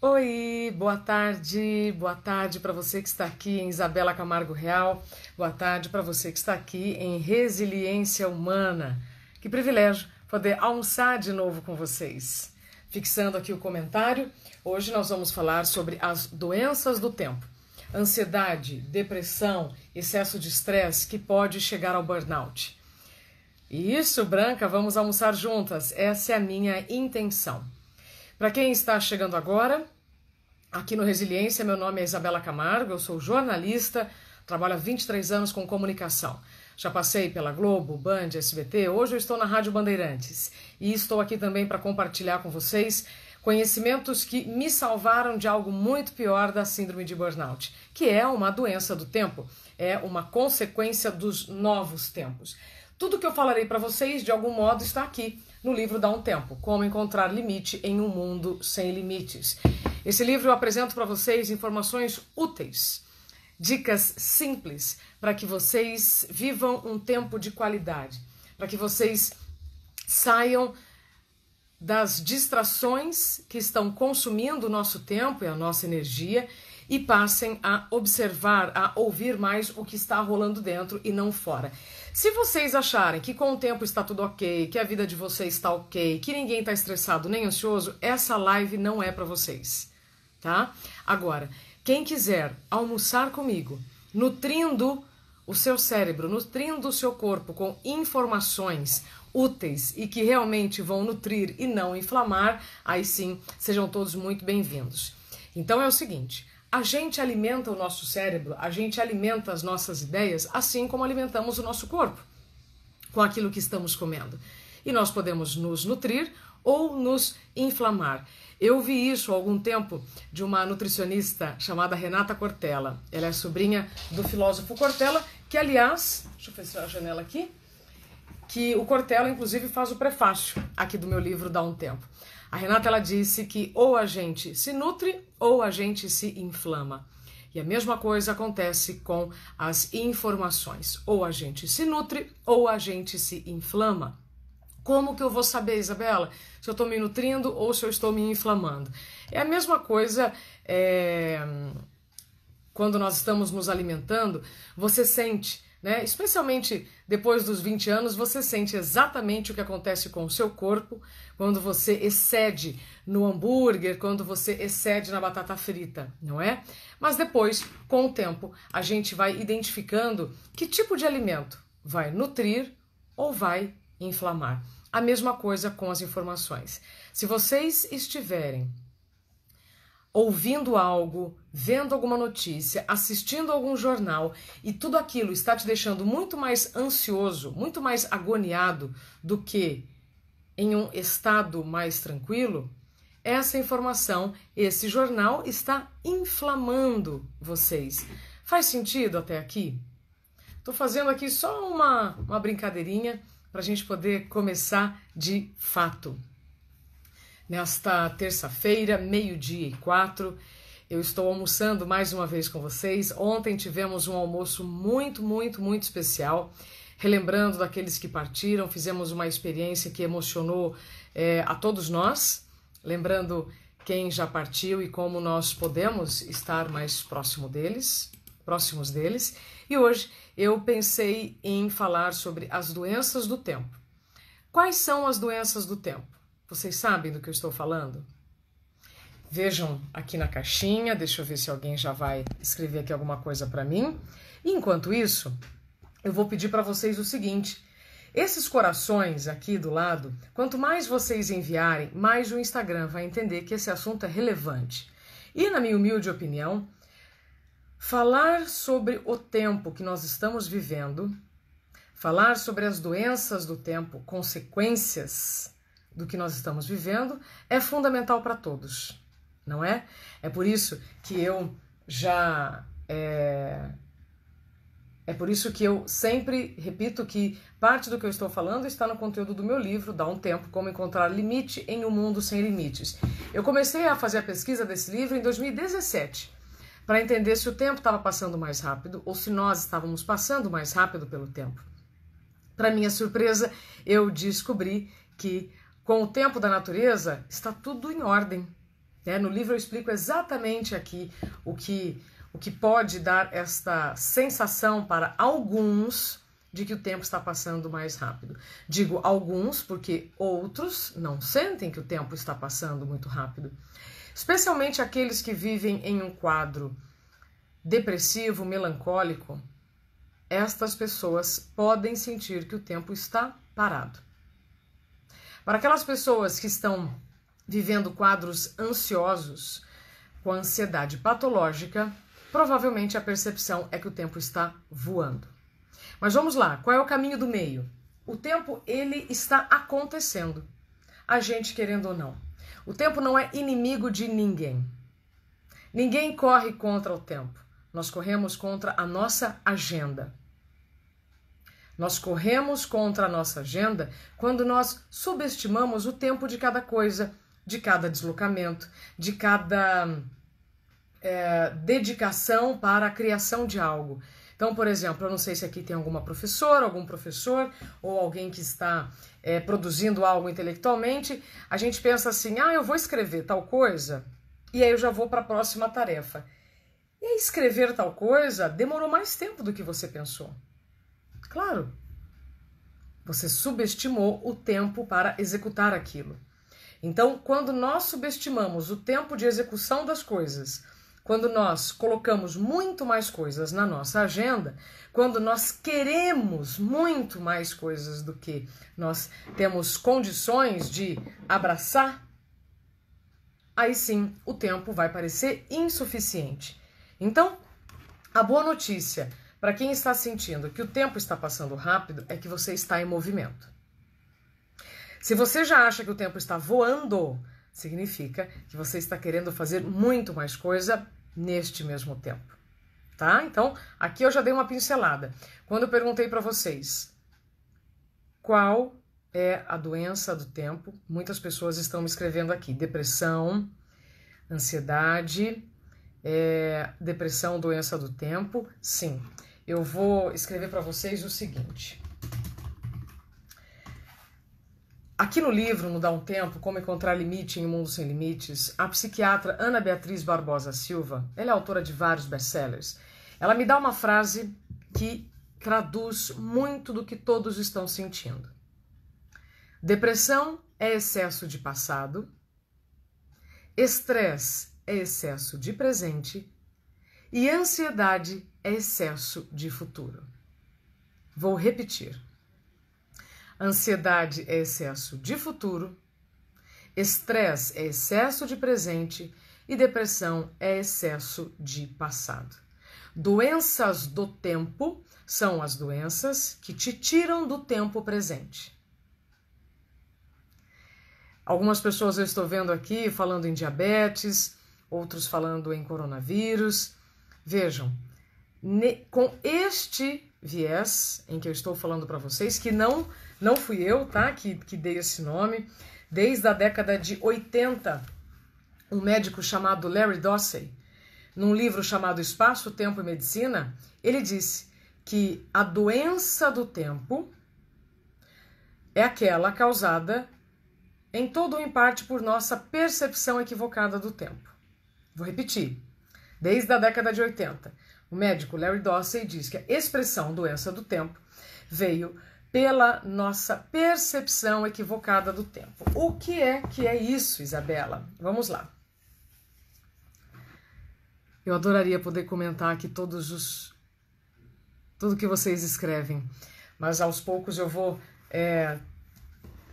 Oi, boa tarde, boa tarde para você que está aqui em Isabela Camargo Real, boa tarde para você que está aqui em Resiliência Humana. Que privilégio poder almoçar de novo com vocês. Fixando aqui o comentário, hoje nós vamos falar sobre as doenças do tempo. Ansiedade, depressão, excesso de estresse que pode chegar ao burnout. Isso, Branca, vamos almoçar juntas. Essa é a minha intenção. Para quem está chegando agora, aqui no Resiliência, meu nome é Isabela Camargo, eu sou jornalista, trabalho há 23 anos com comunicação. Já passei pela Globo, Band, SBT, hoje eu estou na Rádio Bandeirantes e estou aqui também para compartilhar com vocês conhecimentos que me salvaram de algo muito pior da síndrome de burnout, que é uma doença do tempo, é uma consequência dos novos tempos. Tudo que eu falarei para vocês, de algum modo, está aqui no livro Dá um Tempo: Como Encontrar Limite em um Mundo Sem Limites. Esse livro eu apresento para vocês informações úteis, dicas simples para que vocês vivam um tempo de qualidade, para que vocês saiam das distrações que estão consumindo o nosso tempo e a nossa energia e passem a observar, a ouvir mais o que está rolando dentro e não fora. Se vocês acharem que com o tempo está tudo ok, que a vida de vocês está ok, que ninguém está estressado nem ansioso, essa live não é para vocês, tá? Agora, quem quiser almoçar comigo, nutrindo o seu cérebro, nutrindo o seu corpo com informações úteis e que realmente vão nutrir e não inflamar, aí sim, sejam todos muito bem-vindos. Então é o seguinte, a gente alimenta o nosso cérebro, a gente alimenta as nossas ideias, assim como alimentamos o nosso corpo com aquilo que estamos comendo. E nós podemos nos nutrir ou nos inflamar. Eu vi isso há algum tempo de uma nutricionista chamada Renata Cortella. Ela é sobrinha do filósofo Cortella, que aliás, deixa eu fechar a janela aqui, que o Cortella inclusive faz o prefácio aqui do meu livro Dá um Tempo. A Renata ela disse que ou a gente se nutre ou a gente se inflama. E a mesma coisa acontece com as informações. Ou a gente se nutre ou a gente se inflama. Como que eu vou saber, Isabela, se eu estou me nutrindo ou se eu estou me inflamando? É a mesma coisa é, quando nós estamos nos alimentando, você sente né? Especialmente depois dos 20 anos, você sente exatamente o que acontece com o seu corpo quando você excede no hambúrguer, quando você excede na batata frita, não é? Mas depois, com o tempo, a gente vai identificando que tipo de alimento vai nutrir ou vai inflamar. A mesma coisa com as informações. Se vocês estiverem ouvindo algo, vendo alguma notícia, assistindo algum jornal e tudo aquilo está te deixando muito mais ansioso, muito mais agoniado do que em um estado mais tranquilo, essa informação, esse jornal está inflamando vocês. Faz sentido até aqui? Estou fazendo aqui só uma, uma brincadeirinha para a gente poder começar de fato. Nesta terça-feira, meio-dia e quatro, eu estou almoçando mais uma vez com vocês. Ontem tivemos um almoço muito, muito, muito especial. Relembrando daqueles que partiram, fizemos uma experiência que emocionou é, a todos nós. Lembrando quem já partiu e como nós podemos estar mais próximo deles, próximos deles. E hoje eu pensei em falar sobre as doenças do tempo. Quais são as doenças do tempo? Vocês sabem do que eu estou falando? Vejam aqui na caixinha, deixa eu ver se alguém já vai escrever aqui alguma coisa para mim. enquanto isso, eu vou pedir para vocês o seguinte: esses corações aqui do lado, quanto mais vocês enviarem, mais o Instagram vai entender que esse assunto é relevante. E, na minha humilde opinião, falar sobre o tempo que nós estamos vivendo, falar sobre as doenças do tempo, consequências do que nós estamos vivendo é fundamental para todos, não é? É por isso que eu já. É... é por isso que eu sempre repito que parte do que eu estou falando está no conteúdo do meu livro, Dá um Tempo: Como Encontrar Limite em um Mundo Sem Limites. Eu comecei a fazer a pesquisa desse livro em 2017 para entender se o tempo estava passando mais rápido ou se nós estávamos passando mais rápido pelo tempo. Para minha surpresa, eu descobri que com o tempo da natureza, está tudo em ordem. Né? No livro eu explico exatamente aqui o que, o que pode dar esta sensação para alguns de que o tempo está passando mais rápido. Digo alguns porque outros não sentem que o tempo está passando muito rápido. Especialmente aqueles que vivem em um quadro depressivo, melancólico, estas pessoas podem sentir que o tempo está parado. Para aquelas pessoas que estão vivendo quadros ansiosos, com ansiedade patológica, provavelmente a percepção é que o tempo está voando. Mas vamos lá, qual é o caminho do meio? O tempo ele está acontecendo, a gente querendo ou não. O tempo não é inimigo de ninguém. Ninguém corre contra o tempo. Nós corremos contra a nossa agenda. Nós corremos contra a nossa agenda quando nós subestimamos o tempo de cada coisa, de cada deslocamento, de cada é, dedicação para a criação de algo. Então, por exemplo, eu não sei se aqui tem alguma professora, algum professor ou alguém que está é, produzindo algo intelectualmente. A gente pensa assim: ah, eu vou escrever tal coisa e aí eu já vou para a próxima tarefa. E escrever tal coisa demorou mais tempo do que você pensou. Claro, você subestimou o tempo para executar aquilo. Então, quando nós subestimamos o tempo de execução das coisas, quando nós colocamos muito mais coisas na nossa agenda, quando nós queremos muito mais coisas do que nós temos condições de abraçar, aí sim o tempo vai parecer insuficiente. Então, a boa notícia para quem está sentindo que o tempo está passando rápido, é que você está em movimento. Se você já acha que o tempo está voando, significa que você está querendo fazer muito mais coisa neste mesmo tempo. Tá? Então, aqui eu já dei uma pincelada. Quando eu perguntei para vocês qual é a doença do tempo, muitas pessoas estão me escrevendo aqui: depressão, ansiedade, é, depressão, doença do tempo. Sim, eu vou escrever para vocês o seguinte. Aqui no livro, no Dá um Tempo, Como Encontrar Limite em um Mundo Sem Limites, a psiquiatra Ana Beatriz Barbosa Silva, ela é autora de vários best-sellers, ela me dá uma frase que traduz muito do que todos estão sentindo. Depressão é excesso de passado, estresse é excesso de presente e ansiedade é excesso de futuro. Vou repetir. Ansiedade é excesso de futuro, estresse é excesso de presente e depressão é excesso de passado. Doenças do tempo são as doenças que te tiram do tempo presente. Algumas pessoas eu estou vendo aqui falando em diabetes, outros falando em coronavírus. Vejam, ne, com este viés em que eu estou falando para vocês, que não não fui eu, tá, que, que dei esse nome, desde a década de 80, um médico chamado Larry Dossey, num livro chamado Espaço, Tempo e Medicina, ele disse que a doença do tempo é aquela causada em todo ou em parte por nossa percepção equivocada do tempo. Vou repetir. Desde a década de 80 o médico Larry Dossey diz que a expressão doença do tempo veio pela nossa percepção equivocada do tempo. O que é que é isso, Isabela? Vamos lá. Eu adoraria poder comentar aqui todos os tudo que vocês escrevem, mas aos poucos eu vou é,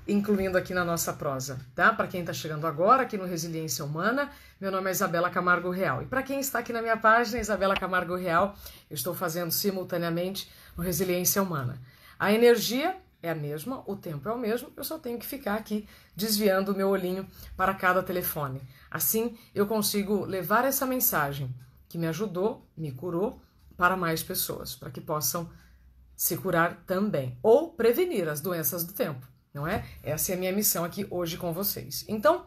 incluindo aqui na nossa prosa, tá? Para quem está chegando agora aqui no Resiliência Humana, meu nome é Isabela Camargo Real. E para quem está aqui na minha página, Isabela Camargo Real, eu estou fazendo simultaneamente o Resiliência Humana. A energia é a mesma, o tempo é o mesmo, eu só tenho que ficar aqui desviando o meu olhinho para cada telefone. Assim eu consigo levar essa mensagem que me ajudou, me curou, para mais pessoas, para que possam se curar também ou prevenir as doenças do tempo não é? Essa é a minha missão aqui hoje com vocês. Então,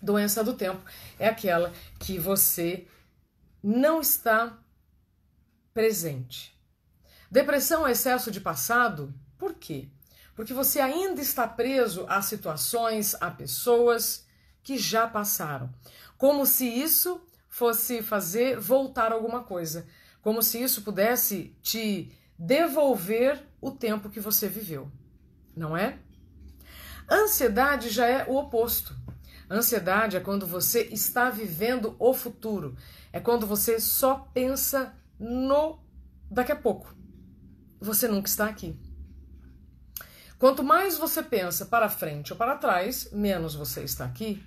doença do tempo é aquela que você não está presente. Depressão é excesso de passado? Por quê? Porque você ainda está preso a situações, a pessoas que já passaram. Como se isso fosse fazer voltar alguma coisa. Como se isso pudesse te devolver o tempo que você viveu. Não é? Ansiedade já é o oposto. Ansiedade é quando você está vivendo o futuro. É quando você só pensa no daqui a pouco. Você nunca está aqui. Quanto mais você pensa para frente ou para trás, menos você está aqui.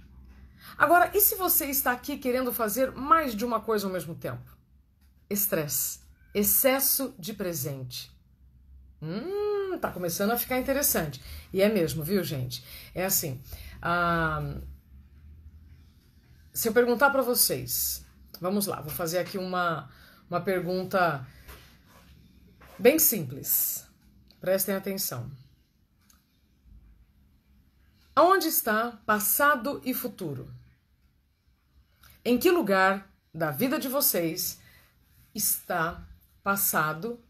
Agora, e se você está aqui querendo fazer mais de uma coisa ao mesmo tempo? Estresse, excesso de presente. Hum, tá começando a ficar interessante. E é mesmo, viu, gente? É assim. Ah, se eu perguntar para vocês, vamos lá, vou fazer aqui uma, uma pergunta bem simples. Prestem atenção. Aonde está passado e futuro? Em que lugar da vida de vocês está passado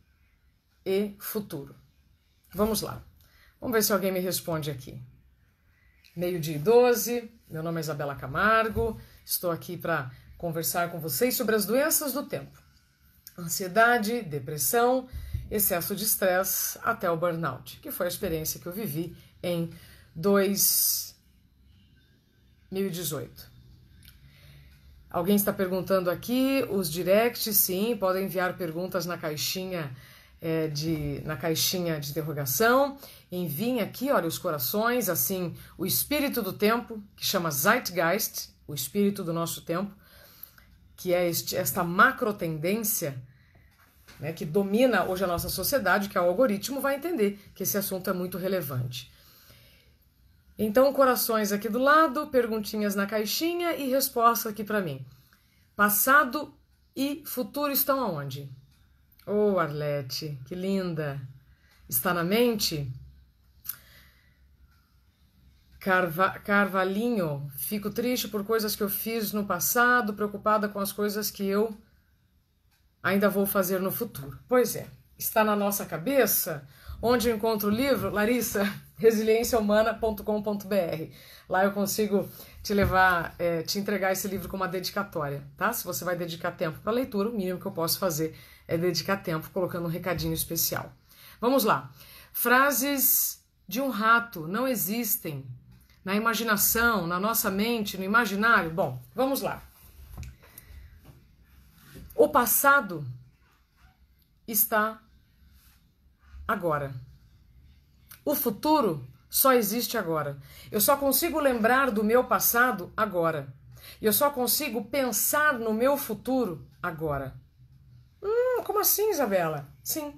e futuro? Vamos lá. Vamos ver se alguém me responde aqui. Meio-dia 12, meu nome é Isabela Camargo, estou aqui para conversar com vocês sobre as doenças do tempo: ansiedade, depressão, excesso de estresse até o burnout, que foi a experiência que eu vivi em 2018. Alguém está perguntando aqui, os directs, sim, podem enviar perguntas na caixinha é, de, na caixinha de interrogação. Enviem aqui, olha, os corações, assim, o espírito do tempo, que chama Zeitgeist, o espírito do nosso tempo, que é este, esta macro tendência né, que domina hoje a nossa sociedade, que é o algoritmo, vai entender que esse assunto é muito relevante. Então, corações aqui do lado, perguntinhas na caixinha e resposta aqui para mim. Passado e futuro estão aonde? Oh, Arlete, que linda! Está na mente? Carva Carvalhinho, fico triste por coisas que eu fiz no passado, preocupada com as coisas que eu ainda vou fazer no futuro. Pois é, está na nossa cabeça. Onde eu encontro o livro? Larissa, resilienciahumana.com.br. Lá eu consigo te levar, é, te entregar esse livro com uma dedicatória, tá? Se você vai dedicar tempo para leitura, o mínimo que eu posso fazer é dedicar tempo colocando um recadinho especial. Vamos lá. Frases de um rato não existem na imaginação, na nossa mente, no imaginário. Bom, vamos lá. O passado está agora. O futuro só existe agora. Eu só consigo lembrar do meu passado agora. Eu só consigo pensar no meu futuro agora. Hum, como assim, Isabela? Sim.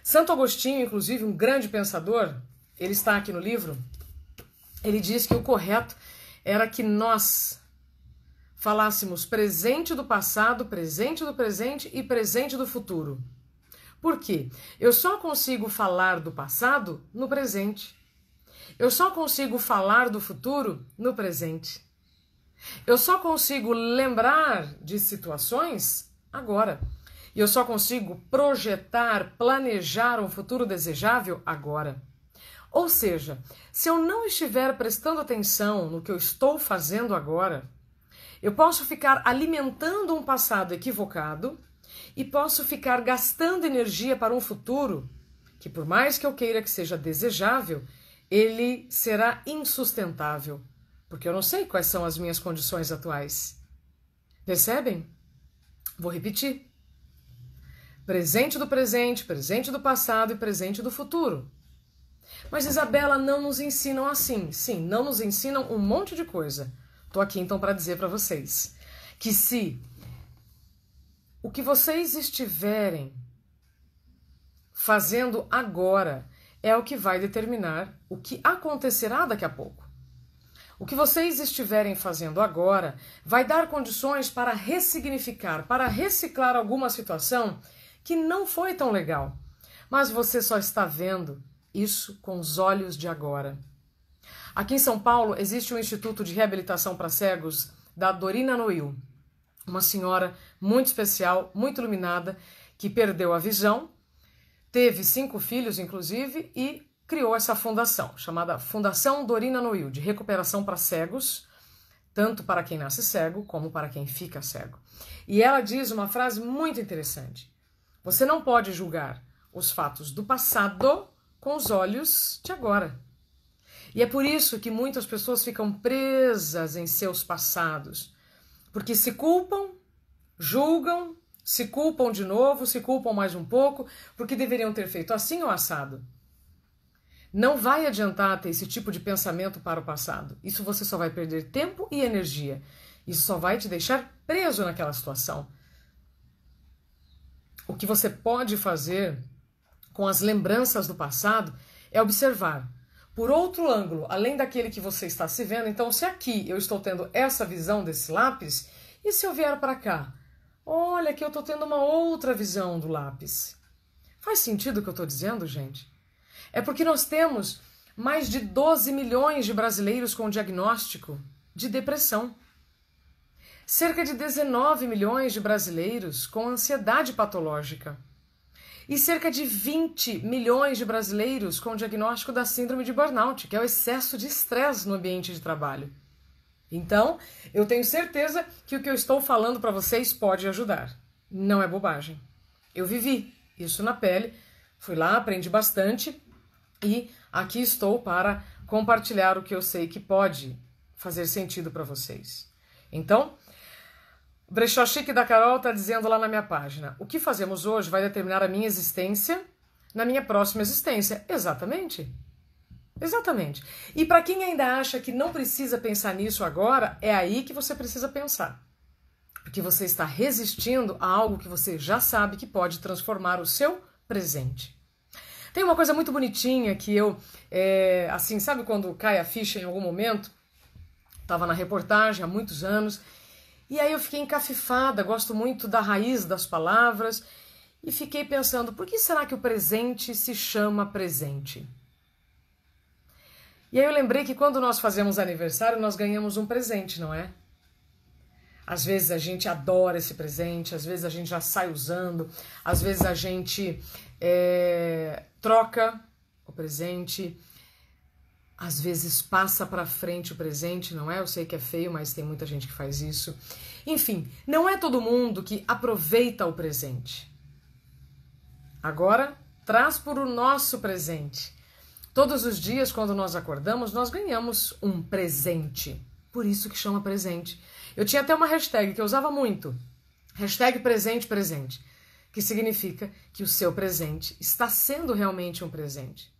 Santo Agostinho, inclusive, um grande pensador, ele está aqui no livro. Ele diz que o correto era que nós falássemos presente do passado, presente do presente e presente do futuro. Por quê? Eu só consigo falar do passado no presente. Eu só consigo falar do futuro no presente. Eu só consigo lembrar de situações agora. E eu só consigo projetar, planejar um futuro desejável agora. Ou seja, se eu não estiver prestando atenção no que eu estou fazendo agora, eu posso ficar alimentando um passado equivocado e posso ficar gastando energia para um futuro que, por mais que eu queira que seja desejável, ele será insustentável, porque eu não sei quais são as minhas condições atuais. Percebem? Vou repetir. Presente do presente, presente do passado e presente do futuro. Mas Isabela não nos ensinam assim. Sim, não nos ensinam um monte de coisa. Tô aqui então para dizer para vocês que se o que vocês estiverem fazendo agora é o que vai determinar o que acontecerá daqui a pouco. O que vocês estiverem fazendo agora vai dar condições para ressignificar, para reciclar alguma situação que não foi tão legal. Mas você só está vendo isso com os olhos de agora. Aqui em São Paulo existe um instituto de reabilitação para cegos da Dorina Noil uma senhora muito especial, muito iluminada, que perdeu a visão, teve cinco filhos, inclusive, e criou essa fundação, chamada Fundação Dorina Noil, de recuperação para cegos, tanto para quem nasce cego como para quem fica cego. E ela diz uma frase muito interessante: Você não pode julgar os fatos do passado com os olhos de agora. E é por isso que muitas pessoas ficam presas em seus passados porque se culpam, julgam, se culpam de novo, se culpam mais um pouco, porque deveriam ter feito assim ou assado. Não vai adiantar ter esse tipo de pensamento para o passado. Isso você só vai perder tempo e energia. Isso só vai te deixar preso naquela situação. O que você pode fazer com as lembranças do passado é observar por outro ângulo, além daquele que você está se vendo. Então, se aqui eu estou tendo essa visão desse lápis, e se eu vier para cá? Olha que eu estou tendo uma outra visão do lápis. Faz sentido o que eu estou dizendo, gente? É porque nós temos mais de 12 milhões de brasileiros com diagnóstico de depressão. Cerca de 19 milhões de brasileiros com ansiedade patológica e cerca de 20 milhões de brasileiros com diagnóstico da síndrome de burnout, que é o excesso de estresse no ambiente de trabalho. Então, eu tenho certeza que o que eu estou falando para vocês pode ajudar. Não é bobagem. Eu vivi isso na pele, fui lá, aprendi bastante e aqui estou para compartilhar o que eu sei que pode fazer sentido para vocês. Então, Brechó Chique da Carol está dizendo lá na minha página: o que fazemos hoje vai determinar a minha existência na minha próxima existência. Exatamente. Exatamente. E para quem ainda acha que não precisa pensar nisso agora, é aí que você precisa pensar. Porque você está resistindo a algo que você já sabe que pode transformar o seu presente. Tem uma coisa muito bonitinha que eu, é, assim, sabe quando cai a ficha em algum momento? Estava na reportagem há muitos anos e aí eu fiquei encafifada, gosto muito da raiz das palavras, e fiquei pensando, por que será que o presente se chama presente? E aí eu lembrei que quando nós fazemos aniversário, nós ganhamos um presente, não é? Às vezes a gente adora esse presente, às vezes a gente já sai usando, às vezes a gente é, troca o presente, às vezes passa para frente o presente, não é? Eu sei que é feio, mas tem muita gente que faz isso. Enfim, não é todo mundo que aproveita o presente. Agora, traz por o nosso presente. Todos os dias, quando nós acordamos, nós ganhamos um presente. Por isso que chama presente. Eu tinha até uma hashtag que eu usava muito. Hashtag presente, presente. Que significa que o seu presente está sendo realmente um presente.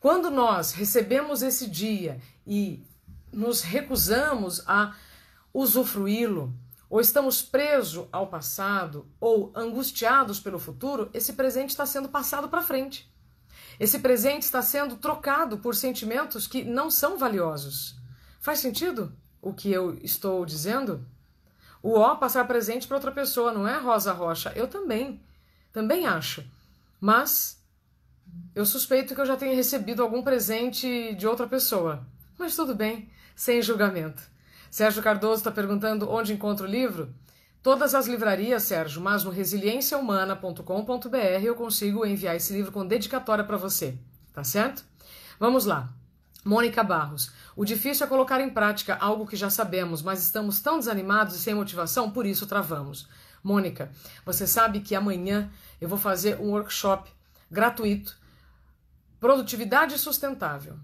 Quando nós recebemos esse dia e nos recusamos a usufruí-lo, ou estamos presos ao passado, ou angustiados pelo futuro, esse presente está sendo passado para frente. Esse presente está sendo trocado por sentimentos que não são valiosos. Faz sentido o que eu estou dizendo? O ó passar presente para outra pessoa, não é Rosa Rocha? Eu também, também acho. Mas eu suspeito que eu já tenha recebido algum presente de outra pessoa, mas tudo bem, sem julgamento. Sérgio Cardoso está perguntando onde encontro o livro? Todas as livrarias, Sérgio, mas no ResiliênciaHumana.com.br eu consigo enviar esse livro com dedicatória para você, tá certo? Vamos lá. Mônica Barros. O difícil é colocar em prática algo que já sabemos, mas estamos tão desanimados e sem motivação, por isso travamos. Mônica, você sabe que amanhã eu vou fazer um workshop gratuito Produtividade sustentável.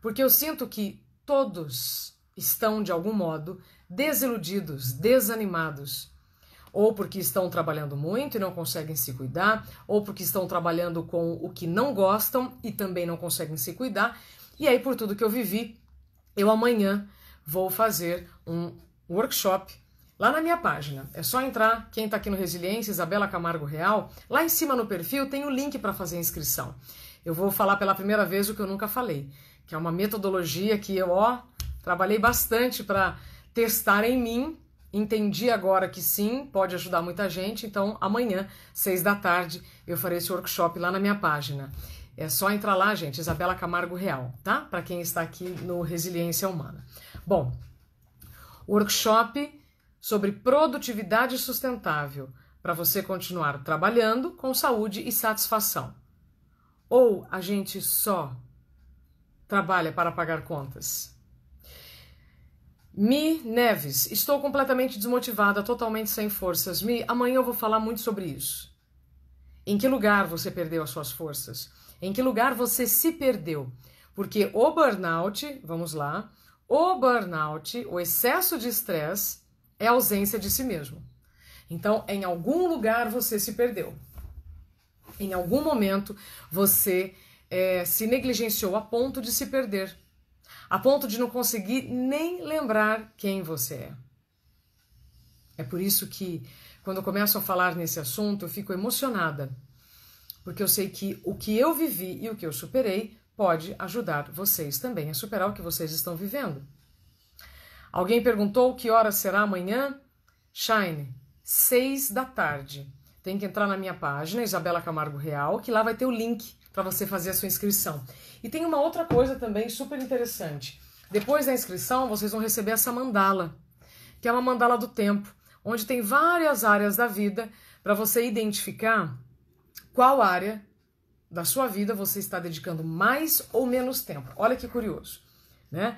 Porque eu sinto que todos estão, de algum modo, desiludidos, desanimados. Ou porque estão trabalhando muito e não conseguem se cuidar, ou porque estão trabalhando com o que não gostam e também não conseguem se cuidar. E aí, por tudo que eu vivi, eu amanhã vou fazer um workshop lá na minha página. É só entrar, quem está aqui no Resiliência, Isabela Camargo Real, lá em cima no perfil tem o link para fazer a inscrição eu vou falar pela primeira vez o que eu nunca falei, que é uma metodologia que eu, ó, trabalhei bastante para testar em mim. Entendi agora que sim, pode ajudar muita gente. Então, amanhã, seis da tarde, eu farei esse workshop lá na minha página. É só entrar lá, gente, Isabela Camargo Real, tá? Para quem está aqui no Resiliência Humana. Bom, workshop sobre produtividade sustentável para você continuar trabalhando com saúde e satisfação. Ou a gente só trabalha para pagar contas? Mi Neves, estou completamente desmotivada, totalmente sem forças. Mi, amanhã eu vou falar muito sobre isso. Em que lugar você perdeu as suas forças? Em que lugar você se perdeu? Porque o burnout, vamos lá, o burnout, o excesso de estresse, é ausência de si mesmo. Então, em algum lugar você se perdeu. Em algum momento você é, se negligenciou a ponto de se perder, a ponto de não conseguir nem lembrar quem você é. É por isso que, quando eu começo a falar nesse assunto, eu fico emocionada, porque eu sei que o que eu vivi e o que eu superei pode ajudar vocês também a superar o que vocês estão vivendo. Alguém perguntou que hora será amanhã? Shine, seis da tarde tem que entrar na minha página, Isabela Camargo Real, que lá vai ter o link para você fazer a sua inscrição. E tem uma outra coisa também super interessante. Depois da inscrição, vocês vão receber essa mandala, que é uma mandala do tempo, onde tem várias áreas da vida para você identificar qual área da sua vida você está dedicando mais ou menos tempo. Olha que curioso, né?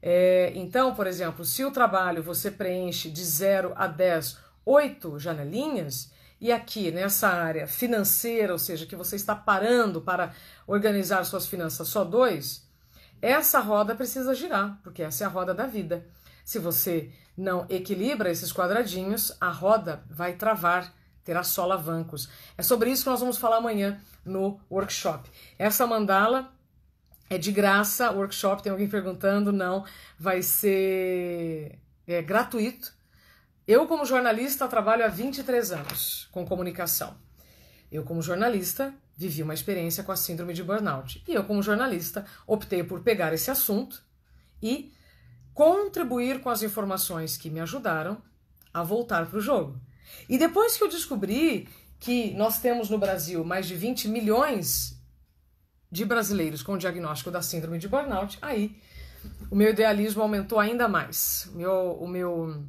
É, então, por exemplo, se o trabalho você preenche de 0 a 10, 8 janelinhas, e aqui, nessa área financeira, ou seja, que você está parando para organizar suas finanças só dois, essa roda precisa girar, porque essa é a roda da vida. Se você não equilibra esses quadradinhos, a roda vai travar, terá solavancos. É sobre isso que nós vamos falar amanhã no workshop. Essa mandala é de graça, workshop, tem alguém perguntando, não, vai ser é, gratuito eu, como jornalista, trabalho há 23 anos com comunicação. Eu, como jornalista, vivi uma experiência com a síndrome de burnout. E eu, como jornalista, optei por pegar esse assunto e contribuir com as informações que me ajudaram a voltar para o jogo. E depois que eu descobri que nós temos no Brasil mais de 20 milhões de brasileiros com diagnóstico da síndrome de burnout, aí o meu idealismo aumentou ainda mais. O meu, o meu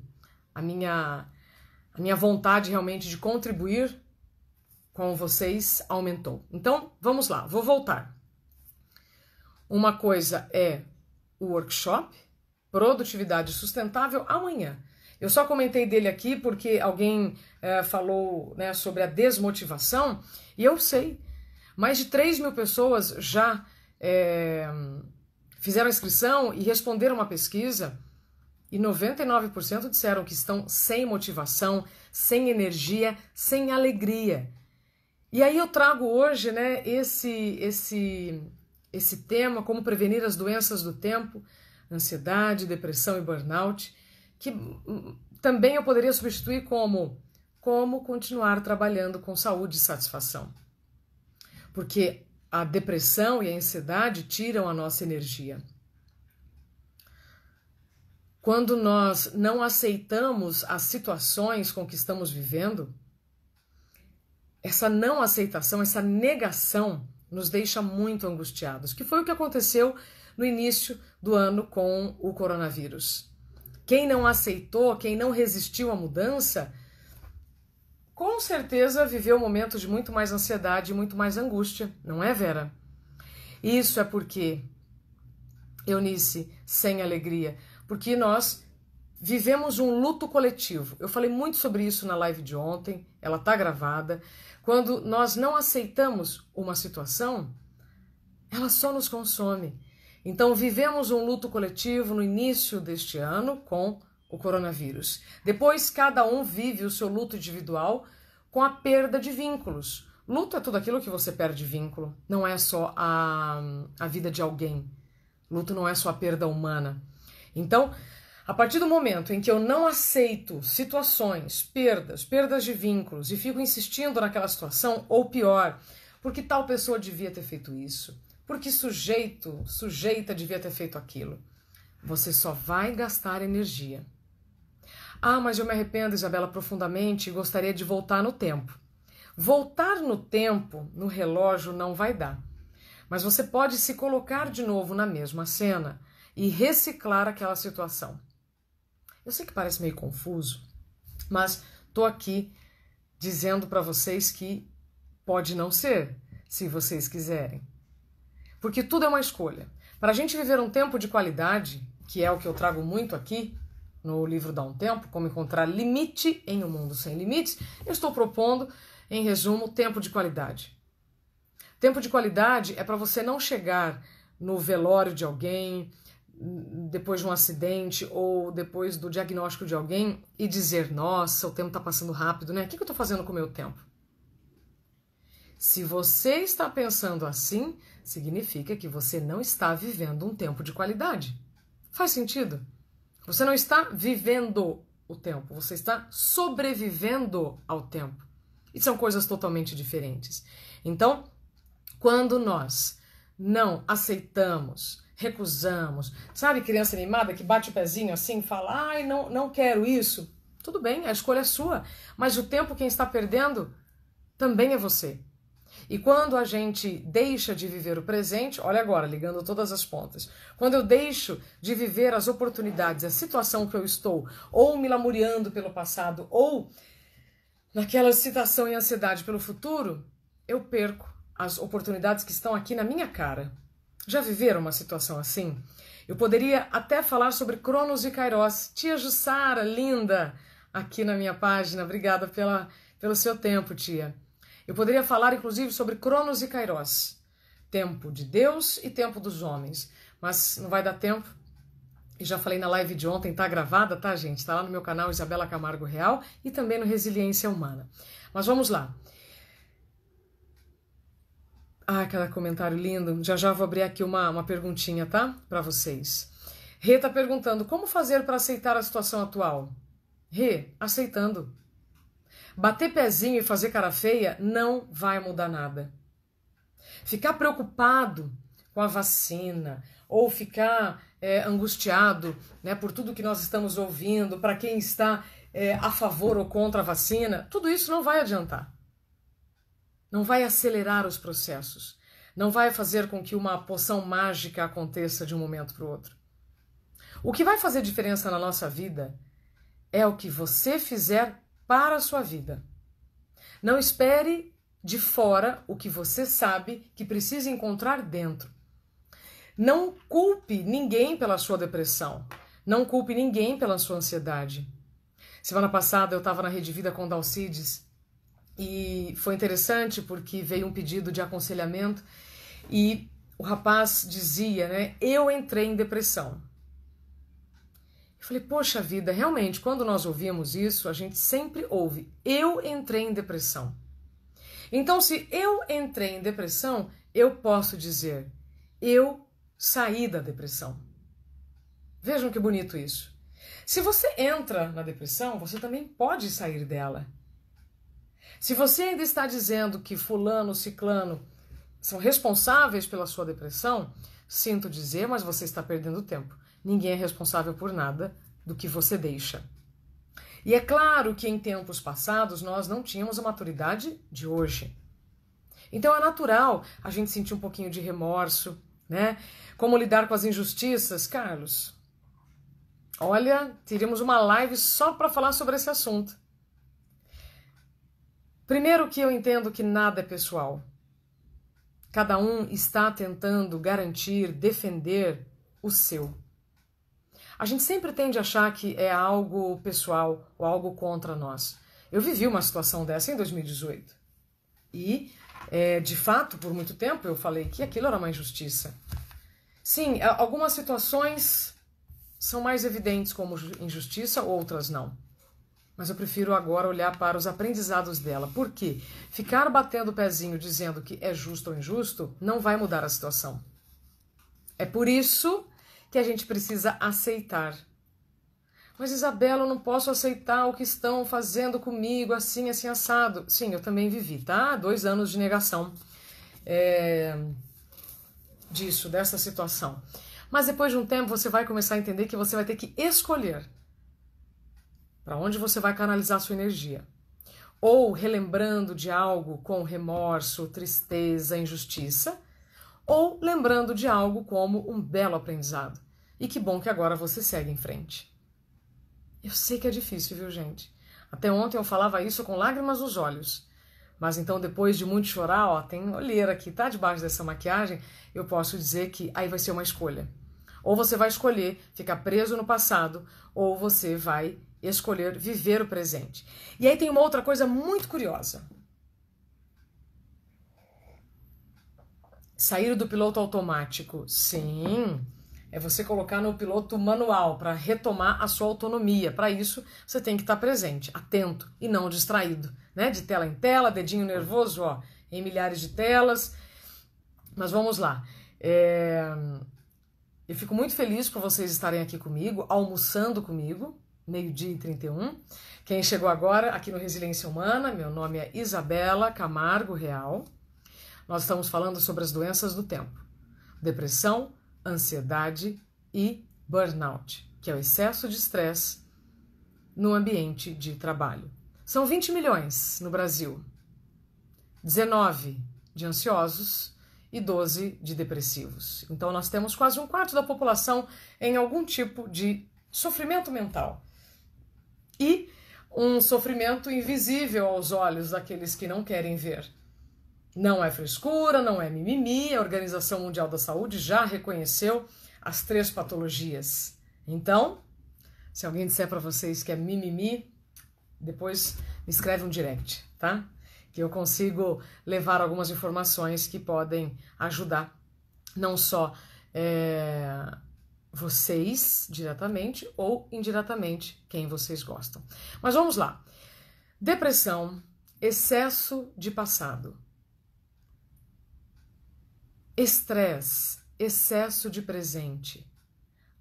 a minha, a minha vontade realmente de contribuir com vocês aumentou. Então, vamos lá, vou voltar. Uma coisa é o workshop Produtividade Sustentável amanhã. Eu só comentei dele aqui porque alguém é, falou né, sobre a desmotivação, e eu sei. Mais de 3 mil pessoas já é, fizeram inscrição e responderam uma pesquisa e 99% disseram que estão sem motivação, sem energia, sem alegria. E aí eu trago hoje, né, esse esse esse tema como prevenir as doenças do tempo, ansiedade, depressão e burnout, que também eu poderia substituir como como continuar trabalhando com saúde e satisfação. Porque a depressão e a ansiedade tiram a nossa energia quando nós não aceitamos as situações com que estamos vivendo, essa não aceitação, essa negação nos deixa muito angustiados, que foi o que aconteceu no início do ano com o coronavírus. Quem não aceitou, quem não resistiu à mudança, com certeza viveu momentos de muito mais ansiedade, muito mais angústia, não é, Vera? Isso é porque, Eunice, sem alegria, porque nós vivemos um luto coletivo. Eu falei muito sobre isso na live de ontem, ela está gravada. Quando nós não aceitamos uma situação, ela só nos consome. Então, vivemos um luto coletivo no início deste ano com o coronavírus. Depois, cada um vive o seu luto individual com a perda de vínculos. Luto é tudo aquilo que você perde vínculo, não é só a, a vida de alguém. Luto não é só a perda humana. Então, a partir do momento em que eu não aceito situações, perdas, perdas de vínculos e fico insistindo naquela situação, ou pior, porque tal pessoa devia ter feito isso, porque sujeito, sujeita devia ter feito aquilo, você só vai gastar energia. Ah, mas eu me arrependo, Isabela, profundamente e gostaria de voltar no tempo. Voltar no tempo, no relógio, não vai dar. Mas você pode se colocar de novo na mesma cena e reciclar aquela situação. Eu sei que parece meio confuso, mas estou aqui dizendo para vocês que pode não ser, se vocês quiserem. Porque tudo é uma escolha. Para a gente viver um tempo de qualidade, que é o que eu trago muito aqui no livro Dá um Tempo, como encontrar limite em um mundo sem limites, eu estou propondo, em resumo, tempo de qualidade. Tempo de qualidade é para você não chegar no velório de alguém, depois de um acidente ou depois do diagnóstico de alguém e dizer: Nossa, o tempo está passando rápido, né? O que, eu estou fazendo com o meu tempo? Se você está pensando assim, significa que você não está vivendo um tempo de qualidade. Faz sentido? Você não está vivendo o tempo, você está sobrevivendo ao tempo. E são coisas totalmente diferentes. Então, quando nós não aceitamos recusamos. Sabe criança animada que bate o pezinho assim, fala: "Ai, não, não quero isso". Tudo bem, a escolha é sua, mas o tempo quem está perdendo também é você. E quando a gente deixa de viver o presente, olha agora, ligando todas as pontas. Quando eu deixo de viver as oportunidades, a situação que eu estou, ou me lamuriando pelo passado, ou naquela excitação e ansiedade pelo futuro, eu perco as oportunidades que estão aqui na minha cara. Já viveram uma situação assim? Eu poderia até falar sobre Cronos e Kairos. Tia Jussara, linda, aqui na minha página. Obrigada pela, pelo seu tempo, tia. Eu poderia falar, inclusive, sobre Cronos e Kairos. Tempo de Deus e tempo dos homens. Mas não vai dar tempo. E já falei na live de ontem, tá gravada, tá, gente? Tá lá no meu canal Isabela Camargo Real e também no Resiliência Humana. Mas vamos lá. Ah, aquele comentário lindo. Já já vou abrir aqui uma, uma perguntinha, tá? Para vocês. Rê tá perguntando: como fazer para aceitar a situação atual? Rê, aceitando. Bater pezinho e fazer cara feia não vai mudar nada. Ficar preocupado com a vacina ou ficar é, angustiado né, por tudo que nós estamos ouvindo, para quem está é, a favor ou contra a vacina, tudo isso não vai adiantar não vai acelerar os processos, não vai fazer com que uma poção mágica aconteça de um momento para o outro. O que vai fazer diferença na nossa vida é o que você fizer para a sua vida. Não espere de fora o que você sabe que precisa encontrar dentro. Não culpe ninguém pela sua depressão. Não culpe ninguém pela sua ansiedade. Semana passada eu estava na Rede Vida com Dalcides e foi interessante porque veio um pedido de aconselhamento e o rapaz dizia, né? Eu entrei em depressão. Eu falei, poxa vida, realmente, quando nós ouvimos isso, a gente sempre ouve: eu entrei em depressão. Então, se eu entrei em depressão, eu posso dizer: eu saí da depressão. Vejam que bonito isso. Se você entra na depressão, você também pode sair dela. Se você ainda está dizendo que fulano, ciclano são responsáveis pela sua depressão, sinto dizer, mas você está perdendo tempo. Ninguém é responsável por nada do que você deixa. E é claro que em tempos passados nós não tínhamos a maturidade de hoje. Então é natural a gente sentir um pouquinho de remorso, né? Como lidar com as injustiças, Carlos? Olha, teríamos uma live só para falar sobre esse assunto. Primeiro, que eu entendo que nada é pessoal. Cada um está tentando garantir, defender o seu. A gente sempre tende a achar que é algo pessoal ou algo contra nós. Eu vivi uma situação dessa em 2018 e, é, de fato, por muito tempo eu falei que aquilo era uma injustiça. Sim, algumas situações são mais evidentes como injustiça, outras não mas eu prefiro agora olhar para os aprendizados dela. Por quê? Ficar batendo o pezinho dizendo que é justo ou injusto não vai mudar a situação. É por isso que a gente precisa aceitar. Mas Isabela, eu não posso aceitar o que estão fazendo comigo, assim, assim, assado. Sim, eu também vivi, tá? Dois anos de negação é... disso, dessa situação. Mas depois de um tempo você vai começar a entender que você vai ter que escolher para onde você vai canalizar sua energia. Ou relembrando de algo com remorso, tristeza, injustiça, ou lembrando de algo como um belo aprendizado. E que bom que agora você segue em frente. Eu sei que é difícil, viu, gente? Até ontem eu falava isso com lágrimas nos olhos. Mas então, depois de muito chorar, ó, tem olheira aqui, tá debaixo dessa maquiagem, eu posso dizer que aí vai ser uma escolha. Ou você vai escolher ficar preso no passado, ou você vai escolher viver o presente. E aí tem uma outra coisa muito curiosa. Sair do piloto automático. Sim, é você colocar no piloto manual para retomar a sua autonomia. Para isso, você tem que estar tá presente, atento e não distraído, né? De tela em tela, dedinho nervoso, ó, em milhares de telas. Mas vamos lá. É... Eu fico muito feliz por vocês estarem aqui comigo, almoçando comigo meio-dia e 31. Quem chegou agora aqui no Resiliência Humana, meu nome é Isabela Camargo Real. Nós estamos falando sobre as doenças do tempo: depressão, ansiedade e burnout, que é o excesso de estresse no ambiente de trabalho. São 20 milhões no Brasil, 19 de ansiosos e 12 de depressivos. Então, nós temos quase um quarto da população em algum tipo de sofrimento mental e um sofrimento invisível aos olhos daqueles que não querem ver. Não é frescura, não é mimimi, a Organização Mundial da Saúde já reconheceu as três patologias. Então, se alguém disser para vocês que é mimimi, depois me escreve um direct, tá? Que eu consigo levar algumas informações que podem ajudar, não só. É vocês diretamente ou indiretamente quem vocês gostam. Mas vamos lá. Depressão, excesso de passado. Estresse, excesso de presente.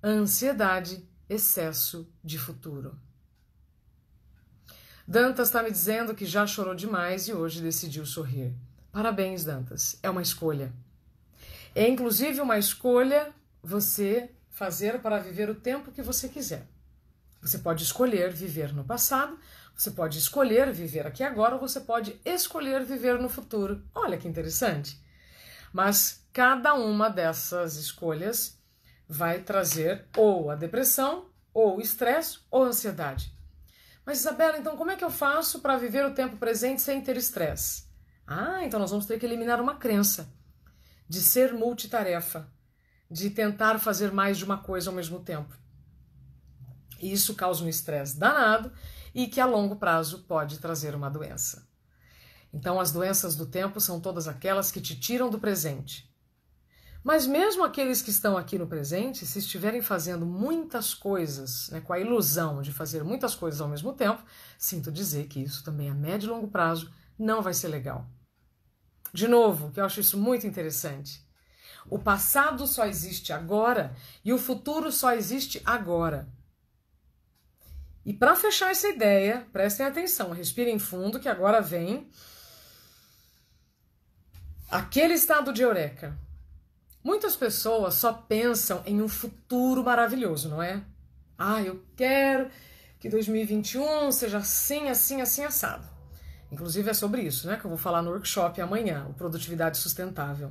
Ansiedade, excesso de futuro. Dantas está me dizendo que já chorou demais e hoje decidiu sorrir. Parabéns, Dantas. É uma escolha. É inclusive uma escolha você fazer para viver o tempo que você quiser. Você pode escolher viver no passado, você pode escolher viver aqui agora, ou você pode escolher viver no futuro. Olha que interessante. Mas cada uma dessas escolhas vai trazer ou a depressão, ou o estresse, ou a ansiedade. Mas Isabela, então como é que eu faço para viver o tempo presente sem ter estresse? Ah, então nós vamos ter que eliminar uma crença de ser multitarefa de tentar fazer mais de uma coisa ao mesmo tempo. E isso causa um estresse danado e que a longo prazo pode trazer uma doença. Então, as doenças do tempo são todas aquelas que te tiram do presente. Mas, mesmo aqueles que estão aqui no presente, se estiverem fazendo muitas coisas, né, com a ilusão de fazer muitas coisas ao mesmo tempo, sinto dizer que isso também a médio e longo prazo não vai ser legal. De novo, que eu acho isso muito interessante. O passado só existe agora e o futuro só existe agora. E para fechar essa ideia, prestem atenção, respirem fundo que agora vem aquele estado de eureka. Muitas pessoas só pensam em um futuro maravilhoso, não é? Ah, eu quero que 2021 seja assim, assim, assim assado. Inclusive é sobre isso, né, que eu vou falar no workshop amanhã, o produtividade sustentável.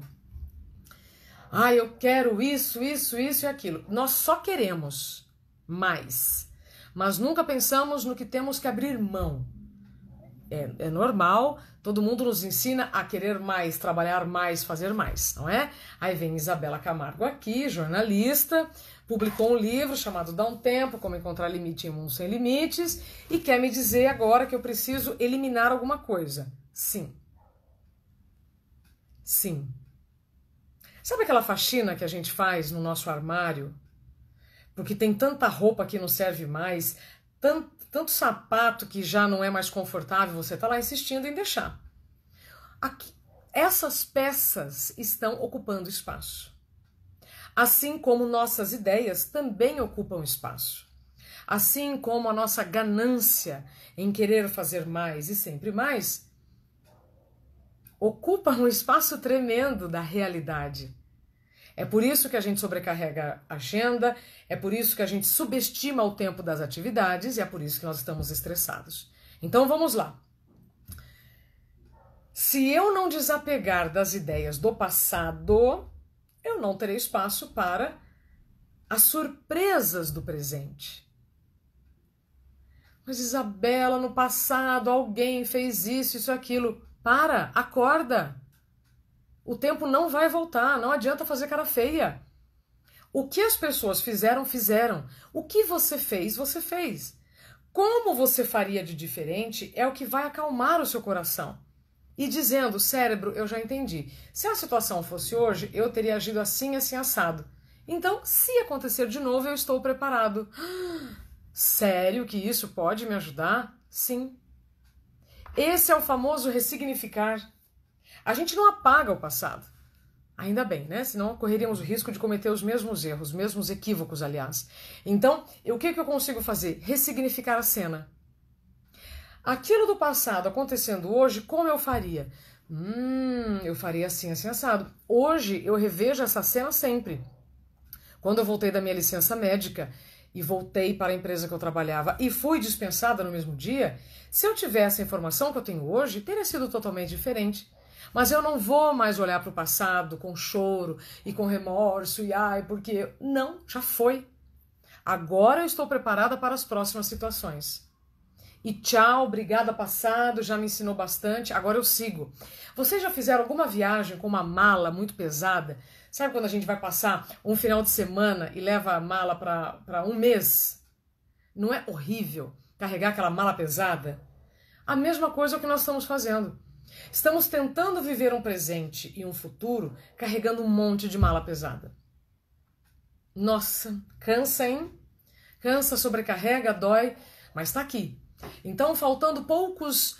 Ah, eu quero isso, isso, isso e aquilo. Nós só queremos mais, mas nunca pensamos no que temos que abrir mão. É, é normal, todo mundo nos ensina a querer mais, trabalhar mais, fazer mais, não é? Aí vem Isabela Camargo aqui, jornalista, publicou um livro chamado Dá um Tempo, Como Encontrar Limite em Mundo Sem Limites, e quer me dizer agora que eu preciso eliminar alguma coisa. Sim. Sim. Sabe aquela faxina que a gente faz no nosso armário? Porque tem tanta roupa que não serve mais, tanto, tanto sapato que já não é mais confortável, você está lá insistindo em deixar. Aqui, essas peças estão ocupando espaço. Assim como nossas ideias também ocupam espaço. Assim como a nossa ganância em querer fazer mais e sempre mais ocupa um espaço tremendo da realidade. É por isso que a gente sobrecarrega a agenda, é por isso que a gente subestima o tempo das atividades e é por isso que nós estamos estressados. Então vamos lá. Se eu não desapegar das ideias do passado, eu não terei espaço para as surpresas do presente. Mas Isabela, no passado alguém fez isso, isso, aquilo. Para, acorda. O tempo não vai voltar, não adianta fazer cara feia. O que as pessoas fizeram, fizeram. O que você fez, você fez. Como você faria de diferente é o que vai acalmar o seu coração. E dizendo, cérebro, eu já entendi. Se a situação fosse hoje, eu teria agido assim, assim, assado. Então, se acontecer de novo, eu estou preparado. Sério que isso pode me ajudar? Sim. Esse é o famoso ressignificar. A gente não apaga o passado. Ainda bem, né? Senão correríamos o risco de cometer os mesmos erros, os mesmos equívocos, aliás. Então, o que, que eu consigo fazer? Ressignificar a cena. Aquilo do passado acontecendo hoje, como eu faria? Hum, eu faria assim, assim, assado. Hoje eu revejo essa cena sempre. Quando eu voltei da minha licença médica e voltei para a empresa que eu trabalhava e fui dispensada no mesmo dia, se eu tivesse a informação que eu tenho hoje, teria sido totalmente diferente. Mas eu não vou mais olhar para o passado com choro e com remorso e ai, porque não, já foi. Agora eu estou preparada para as próximas situações. E tchau, obrigada passado, já me ensinou bastante, agora eu sigo. Vocês já fizeram alguma viagem com uma mala muito pesada? Sabe quando a gente vai passar um final de semana e leva a mala para um mês? Não é horrível carregar aquela mala pesada? A mesma coisa é que nós estamos fazendo. Estamos tentando viver um presente e um futuro carregando um monte de mala pesada. Nossa, cansa, hein? Cansa, sobrecarrega, dói, mas está aqui. Então, faltando poucos.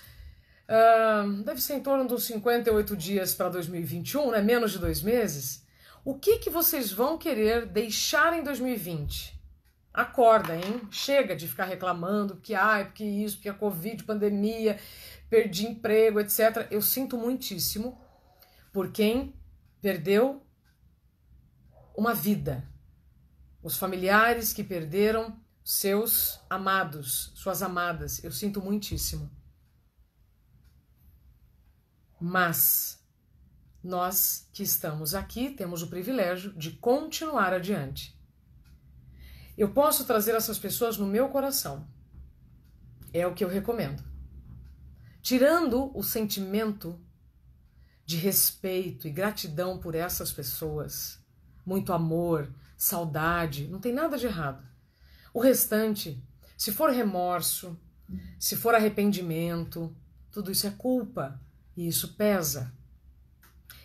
Uh, deve ser em torno dos 58 dias para 2021, né? menos de dois meses. O que, que vocês vão querer deixar em 2020? Acorda, hein? Chega de ficar reclamando que ai, porque isso, porque a Covid, pandemia, perdi emprego, etc. Eu sinto muitíssimo por quem perdeu uma vida. Os familiares que perderam seus amados, suas amadas. Eu sinto muitíssimo. Mas nós que estamos aqui temos o privilégio de continuar adiante. Eu posso trazer essas pessoas no meu coração. É o que eu recomendo tirando o sentimento de respeito e gratidão por essas pessoas, muito amor, saudade, não tem nada de errado. O restante, se for remorso, se for arrependimento, tudo isso é culpa e isso pesa.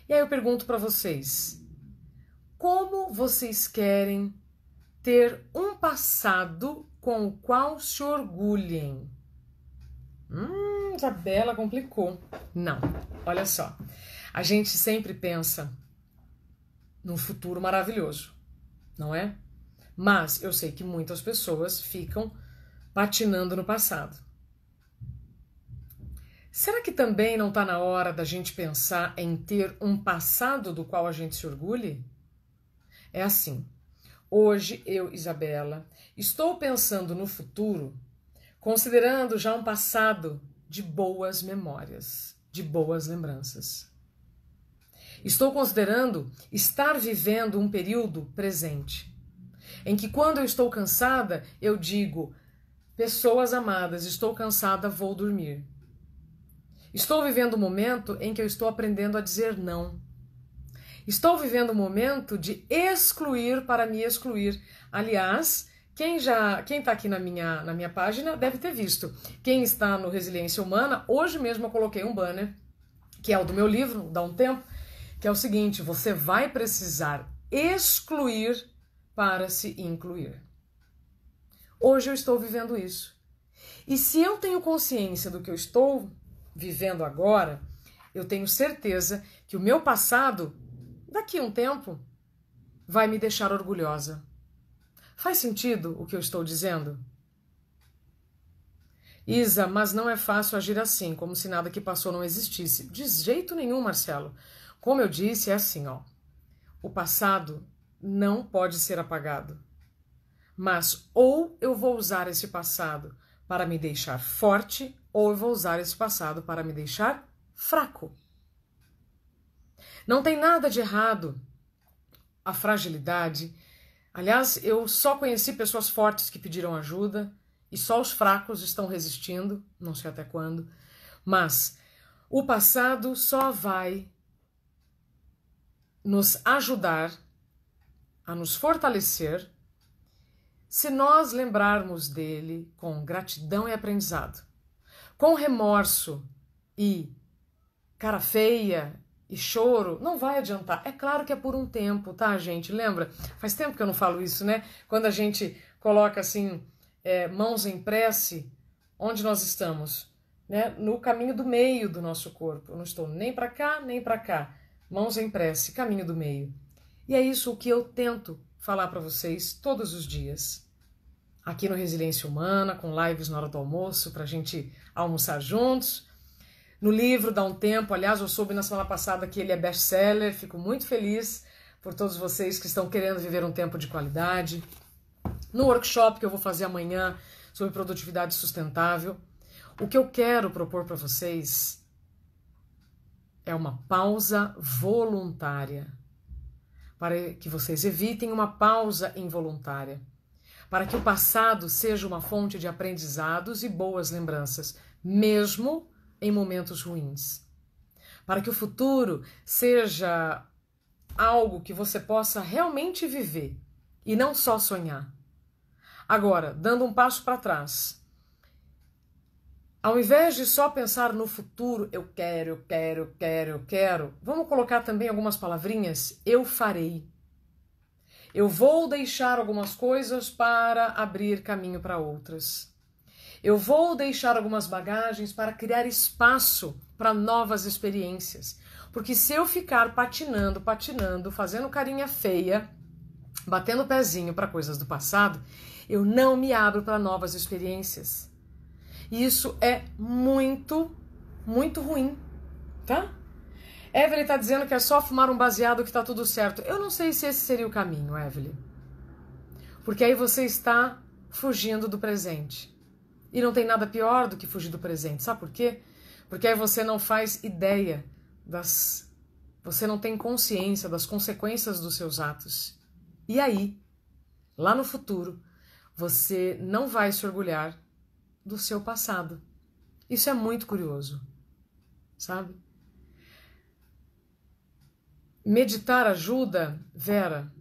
E aí eu pergunto para vocês: como vocês querem ter um passado com o qual se orgulhem? Hum? Isabela complicou. Não, olha só. A gente sempre pensa num futuro maravilhoso, não é? Mas eu sei que muitas pessoas ficam patinando no passado. Será que também não está na hora da gente pensar em ter um passado do qual a gente se orgulhe? É assim. Hoje eu, Isabela, estou pensando no futuro, considerando já um passado de boas memórias, de boas lembranças. Estou considerando estar vivendo um período presente, em que quando eu estou cansada, eu digo: Pessoas amadas, estou cansada, vou dormir. Estou vivendo um momento em que eu estou aprendendo a dizer não. Estou vivendo um momento de excluir para me excluir. Aliás, quem já, quem está aqui na minha, na minha página deve ter visto. Quem está no Resiliência Humana, hoje mesmo eu coloquei um banner, que é o do meu livro, dá um tempo, que é o seguinte: você vai precisar excluir para se incluir. Hoje eu estou vivendo isso. E se eu tenho consciência do que eu estou vivendo agora, eu tenho certeza que o meu passado, daqui a um tempo, vai me deixar orgulhosa Faz sentido o que eu estou dizendo? Isa, mas não é fácil agir assim, como se nada que passou não existisse. De jeito nenhum, Marcelo. Como eu disse, é assim, ó. O passado não pode ser apagado. Mas ou eu vou usar esse passado para me deixar forte, ou eu vou usar esse passado para me deixar fraco. Não tem nada de errado. A fragilidade Aliás, eu só conheci pessoas fortes que pediram ajuda e só os fracos estão resistindo, não sei até quando, mas o passado só vai nos ajudar a nos fortalecer se nós lembrarmos dele com gratidão e aprendizado, com remorso e cara feia e choro, não vai adiantar. É claro que é por um tempo, tá, gente? Lembra? Faz tempo que eu não falo isso, né? Quando a gente coloca assim, é, mãos em prece, onde nós estamos? Né? No caminho do meio do nosso corpo. Eu não estou nem para cá, nem para cá. Mãos em prece, caminho do meio. E é isso o que eu tento falar para vocês todos os dias. Aqui no Resiliência Humana, com lives na hora do almoço, para a gente almoçar juntos no livro Dá um Tempo. Aliás, eu soube na semana passada que ele é best-seller. Fico muito feliz por todos vocês que estão querendo viver um tempo de qualidade. No workshop que eu vou fazer amanhã sobre produtividade sustentável, o que eu quero propor para vocês é uma pausa voluntária para que vocês evitem uma pausa involuntária, para que o passado seja uma fonte de aprendizados e boas lembranças, mesmo em momentos ruins. Para que o futuro seja algo que você possa realmente viver e não só sonhar. Agora, dando um passo para trás. Ao invés de só pensar no futuro, eu quero, eu quero, eu quero, eu quero, vamos colocar também algumas palavrinhas? Eu farei. Eu vou deixar algumas coisas para abrir caminho para outras. Eu vou deixar algumas bagagens para criar espaço para novas experiências. Porque se eu ficar patinando, patinando, fazendo carinha feia, batendo o pezinho para coisas do passado, eu não me abro para novas experiências. E isso é muito, muito ruim, tá? Evelyn está dizendo que é só fumar um baseado que está tudo certo. Eu não sei se esse seria o caminho, Evelyn. Porque aí você está fugindo do presente. E não tem nada pior do que fugir do presente. Sabe por quê? Porque aí você não faz ideia das. Você não tem consciência das consequências dos seus atos. E aí, lá no futuro, você não vai se orgulhar do seu passado. Isso é muito curioso, sabe? Meditar ajuda, Vera.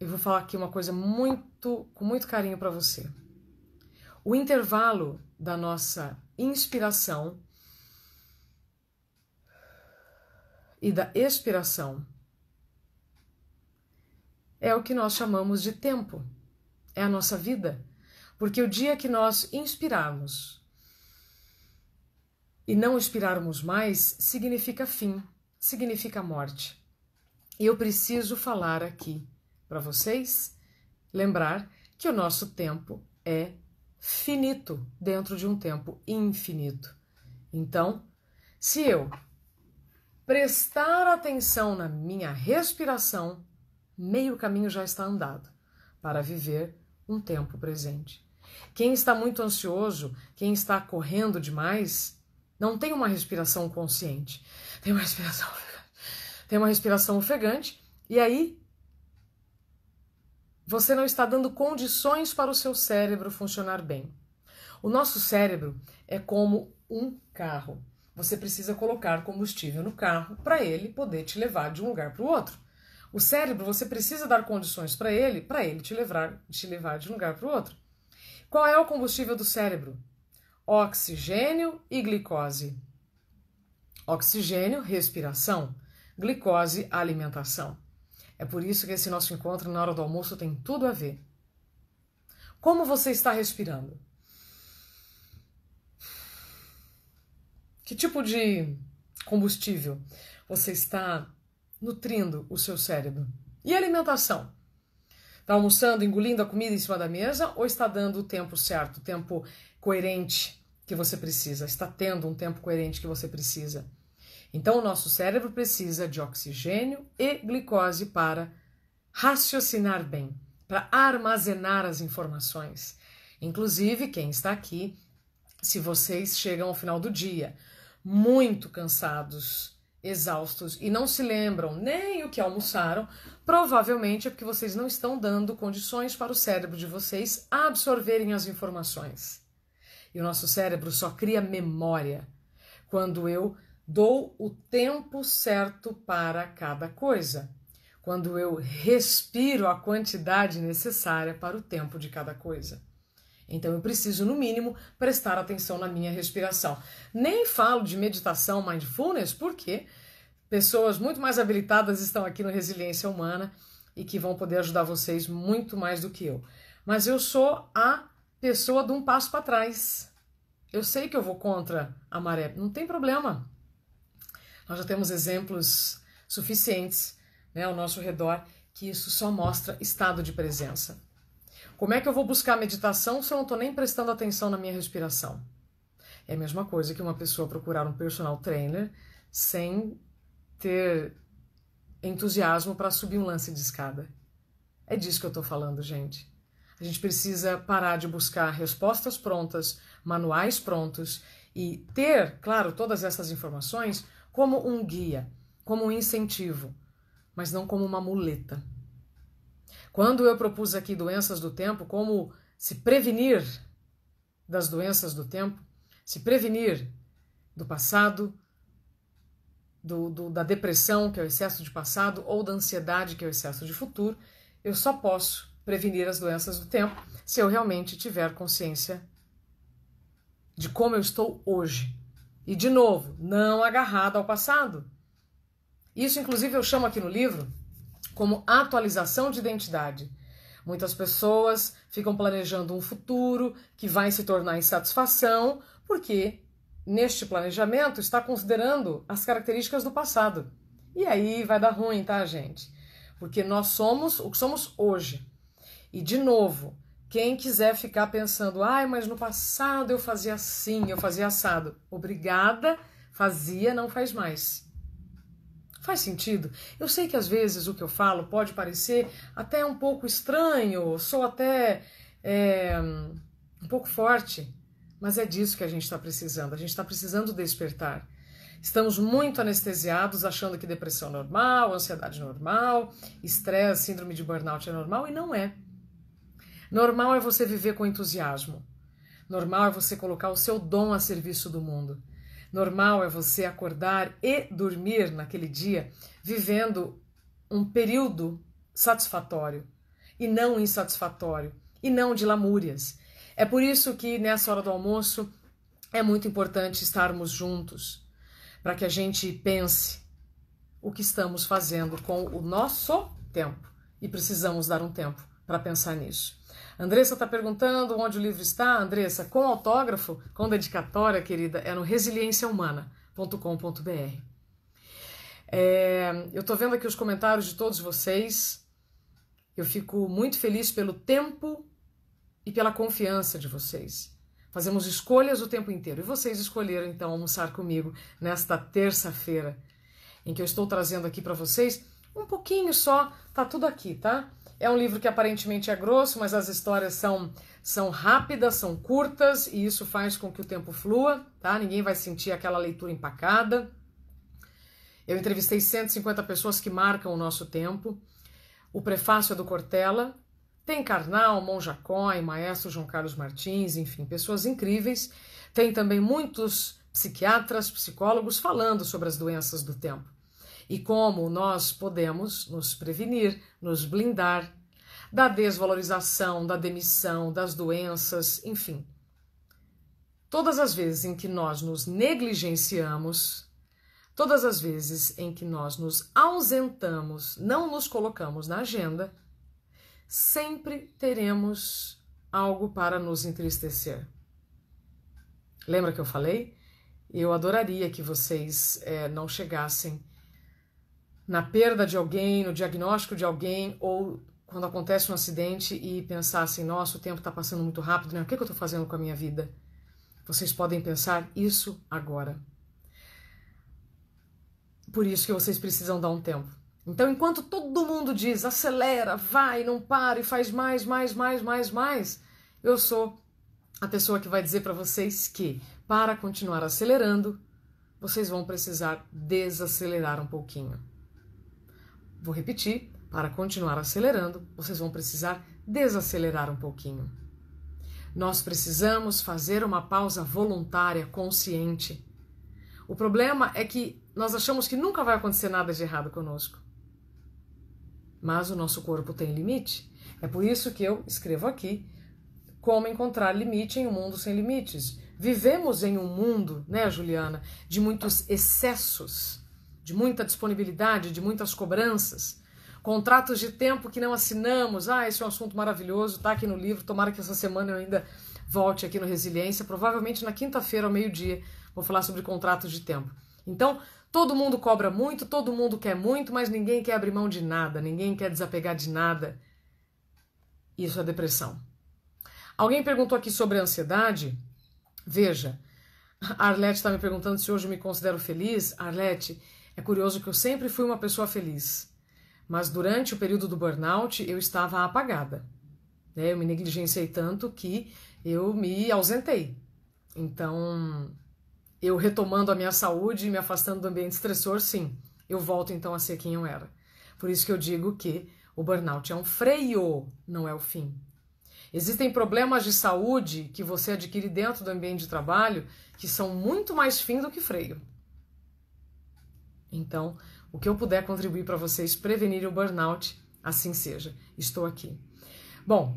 Eu vou falar aqui uma coisa muito com muito carinho para você o intervalo da nossa inspiração e da expiração é o que nós chamamos de tempo, é a nossa vida. Porque o dia que nós inspirarmos e não expirarmos mais significa fim, significa morte. E eu preciso falar aqui para vocês, lembrar que o nosso tempo é finito dentro de um tempo infinito. Então, se eu prestar atenção na minha respiração, meio caminho já está andado para viver um tempo presente. Quem está muito ansioso, quem está correndo demais, não tem uma respiração consciente. Tem uma respiração, tem uma respiração ofegante e aí você não está dando condições para o seu cérebro funcionar bem. O nosso cérebro é como um carro. Você precisa colocar combustível no carro para ele poder te levar de um lugar para o outro. O cérebro, você precisa dar condições para ele, para ele te levar, te levar de um lugar para o outro. Qual é o combustível do cérebro? Oxigênio e glicose. Oxigênio, respiração. Glicose, alimentação. É por isso que esse nosso encontro na hora do almoço tem tudo a ver. Como você está respirando? Que tipo de combustível você está nutrindo o seu cérebro? E alimentação? Está almoçando, engolindo a comida em cima da mesa ou está dando o tempo certo, o tempo coerente que você precisa? Está tendo um tempo coerente que você precisa? Então, o nosso cérebro precisa de oxigênio e glicose para raciocinar bem, para armazenar as informações. Inclusive, quem está aqui, se vocês chegam ao final do dia muito cansados, exaustos e não se lembram nem o que almoçaram, provavelmente é porque vocês não estão dando condições para o cérebro de vocês absorverem as informações. E o nosso cérebro só cria memória quando eu dou o tempo certo para cada coisa, quando eu respiro a quantidade necessária para o tempo de cada coisa. Então eu preciso, no mínimo, prestar atenção na minha respiração. Nem falo de meditação mindfulness, porque pessoas muito mais habilitadas estão aqui no Resiliência Humana e que vão poder ajudar vocês muito mais do que eu. Mas eu sou a pessoa de um passo para trás. Eu sei que eu vou contra a maré, não tem problema. Nós já temos exemplos suficientes né, ao nosso redor que isso só mostra estado de presença. Como é que eu vou buscar meditação se eu não estou nem prestando atenção na minha respiração? É a mesma coisa que uma pessoa procurar um personal trainer sem ter entusiasmo para subir um lance de escada. É disso que eu estou falando, gente. A gente precisa parar de buscar respostas prontas, manuais prontos e ter, claro, todas essas informações como um guia, como um incentivo, mas não como uma muleta. Quando eu propus aqui doenças do tempo, como se prevenir das doenças do tempo, se prevenir do passado, do, do, da depressão, que é o excesso de passado, ou da ansiedade, que é o excesso de futuro, eu só posso prevenir as doenças do tempo se eu realmente tiver consciência de como eu estou hoje, e de novo, não agarrado ao passado. Isso, inclusive, eu chamo aqui no livro como atualização de identidade. Muitas pessoas ficam planejando um futuro que vai se tornar insatisfação, porque neste planejamento está considerando as características do passado. E aí vai dar ruim, tá, gente? Porque nós somos o que somos hoje. E de novo, quem quiser ficar pensando, ai, mas no passado eu fazia assim, eu fazia assado. Obrigada, fazia, não faz mais. Faz sentido? Eu sei que às vezes o que eu falo pode parecer até um pouco estranho, sou até é, um pouco forte, mas é disso que a gente está precisando. A gente está precisando despertar. Estamos muito anestesiados, achando que depressão é normal, ansiedade é normal, estresse, síndrome de burnout é normal e não é. Normal é você viver com entusiasmo. Normal é você colocar o seu dom a serviço do mundo. Normal é você acordar e dormir naquele dia vivendo um período satisfatório e não insatisfatório e não de lamúrias. É por isso que nessa hora do almoço é muito importante estarmos juntos para que a gente pense o que estamos fazendo com o nosso tempo e precisamos dar um tempo para pensar nisso. Andressa está perguntando onde o livro está. Andressa, com autógrafo, com dedicatória, querida, é no resilienciahumana.com.br. É, eu estou vendo aqui os comentários de todos vocês. Eu fico muito feliz pelo tempo e pela confiança de vocês. Fazemos escolhas o tempo inteiro. E vocês escolheram, então, almoçar comigo nesta terça-feira, em que eu estou trazendo aqui para vocês um pouquinho só, tá tudo aqui, tá? É um livro que aparentemente é grosso, mas as histórias são são rápidas, são curtas e isso faz com que o tempo flua, tá? Ninguém vai sentir aquela leitura empacada. Eu entrevistei 150 pessoas que marcam o nosso tempo. O prefácio é do Cortella. Tem Karnal, Monjacói, Maestro João Carlos Martins, enfim, pessoas incríveis. Tem também muitos psiquiatras, psicólogos falando sobre as doenças do tempo e como nós podemos nos prevenir, nos blindar da desvalorização, da demissão, das doenças, enfim. Todas as vezes em que nós nos negligenciamos, todas as vezes em que nós nos ausentamos, não nos colocamos na agenda, sempre teremos algo para nos entristecer. Lembra que eu falei? Eu adoraria que vocês é, não chegassem na perda de alguém, no diagnóstico de alguém ou quando acontece um acidente e pensar assim: nossa, o tempo está passando muito rápido, né? O que, é que eu estou fazendo com a minha vida? Vocês podem pensar isso agora. Por isso que vocês precisam dar um tempo. Então, enquanto todo mundo diz acelera, vai, não para e faz mais, mais, mais, mais, mais, eu sou a pessoa que vai dizer para vocês que para continuar acelerando, vocês vão precisar desacelerar um pouquinho. Vou repetir, para continuar acelerando, vocês vão precisar desacelerar um pouquinho. Nós precisamos fazer uma pausa voluntária, consciente. O problema é que nós achamos que nunca vai acontecer nada de errado conosco. Mas o nosso corpo tem limite. É por isso que eu escrevo aqui como encontrar limite em um mundo sem limites. Vivemos em um mundo, né, Juliana, de muitos excessos de muita disponibilidade, de muitas cobranças, contratos de tempo que não assinamos. Ah, esse é um assunto maravilhoso, está aqui no livro. Tomara que essa semana eu ainda volte aqui no Resiliência, provavelmente na quinta-feira ao meio-dia, vou falar sobre contratos de tempo. Então, todo mundo cobra muito, todo mundo quer muito, mas ninguém quer abrir mão de nada, ninguém quer desapegar de nada. Isso é depressão. Alguém perguntou aqui sobre a ansiedade. Veja, a Arlete está me perguntando se hoje eu me considero feliz. Arlete, é curioso que eu sempre fui uma pessoa feliz, mas durante o período do burnout eu estava apagada. Né? Eu me negligenciei tanto que eu me ausentei. Então, eu retomando a minha saúde e me afastando do ambiente estressor, sim, eu volto então a ser quem eu era. Por isso que eu digo que o burnout é um freio, não é o fim. Existem problemas de saúde que você adquire dentro do ambiente de trabalho que são muito mais fim do que freio. Então, o que eu puder contribuir para vocês prevenirem o burnout, assim seja. Estou aqui. Bom,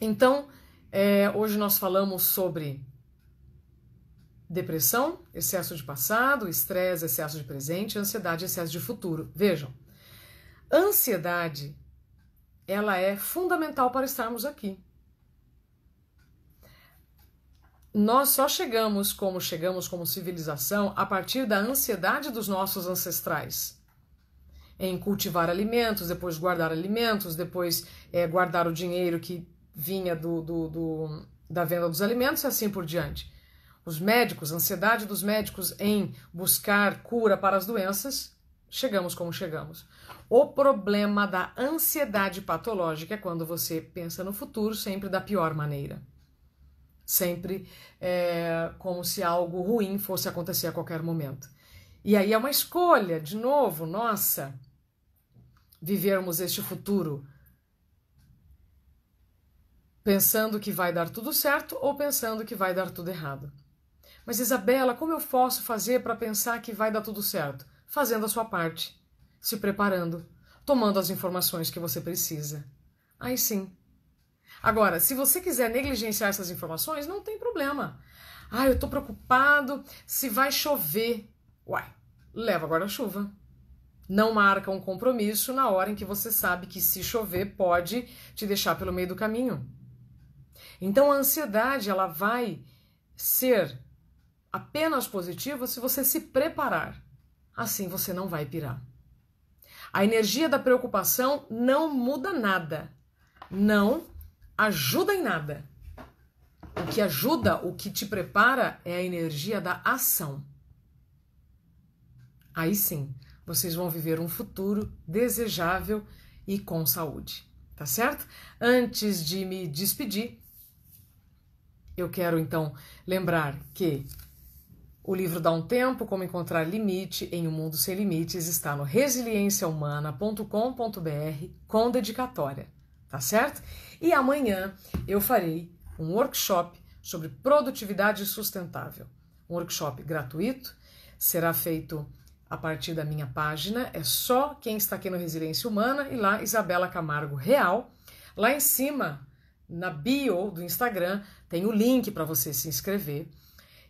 então, é, hoje nós falamos sobre depressão, excesso de passado, estresse, excesso de presente, ansiedade, excesso de futuro. Vejam, ansiedade, ela é fundamental para estarmos aqui. Nós só chegamos como chegamos como civilização a partir da ansiedade dos nossos ancestrais. Em cultivar alimentos, depois guardar alimentos, depois é, guardar o dinheiro que vinha do, do, do, da venda dos alimentos e assim por diante. Os médicos, a ansiedade dos médicos em buscar cura para as doenças, chegamos como chegamos. O problema da ansiedade patológica é quando você pensa no futuro sempre da pior maneira sempre é, como se algo ruim fosse acontecer a qualquer momento. E aí é uma escolha, de novo, nossa, vivermos este futuro pensando que vai dar tudo certo ou pensando que vai dar tudo errado. Mas Isabela, como eu posso fazer para pensar que vai dar tudo certo? Fazendo a sua parte, se preparando, tomando as informações que você precisa. Aí sim, Agora, se você quiser negligenciar essas informações, não tem problema. Ah, eu tô preocupado se vai chover. Uai, leva guarda-chuva. Não marca um compromisso na hora em que você sabe que se chover pode te deixar pelo meio do caminho. Então a ansiedade, ela vai ser apenas positiva se você se preparar. Assim você não vai pirar. A energia da preocupação não muda nada. Não ajuda em nada. O que ajuda, o que te prepara é a energia da ação. Aí sim, vocês vão viver um futuro desejável e com saúde, tá certo? Antes de me despedir, eu quero então lembrar que o livro Dá um Tempo, Como Encontrar Limite em um Mundo Sem Limites, está no resilienciahumana.com.br com dedicatória tá certo? E amanhã eu farei um workshop sobre produtividade sustentável. Um workshop gratuito, será feito a partir da minha página, é só quem está aqui no Resiliência Humana e lá Isabela Camargo Real. Lá em cima, na bio do Instagram, tem o link para você se inscrever.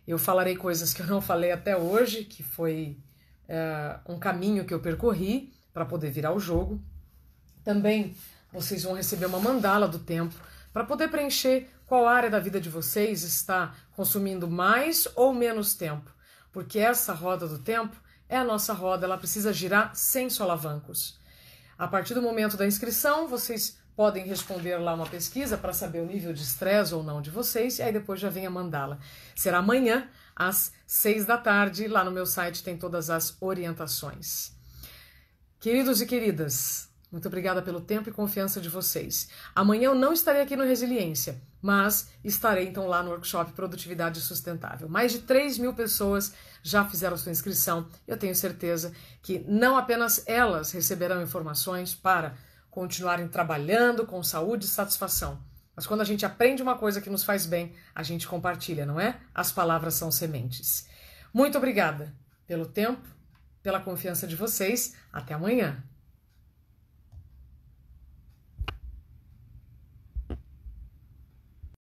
Eu falarei coisas que eu não falei até hoje, que foi é, um caminho que eu percorri para poder virar o jogo. Também vocês vão receber uma mandala do tempo para poder preencher qual área da vida de vocês está consumindo mais ou menos tempo, porque essa roda do tempo é a nossa roda, ela precisa girar sem solavancos. A partir do momento da inscrição, vocês podem responder lá uma pesquisa para saber o nível de estresse ou não de vocês, e aí depois já vem a mandala. Será amanhã, às seis da tarde, lá no meu site tem todas as orientações. Queridos e queridas, muito obrigada pelo tempo e confiança de vocês. Amanhã eu não estarei aqui no Resiliência, mas estarei então lá no workshop Produtividade Sustentável. Mais de 3 mil pessoas já fizeram sua inscrição. Eu tenho certeza que não apenas elas receberão informações para continuarem trabalhando com saúde e satisfação. Mas quando a gente aprende uma coisa que nos faz bem, a gente compartilha, não é? As palavras são sementes. Muito obrigada pelo tempo, pela confiança de vocês. Até amanhã.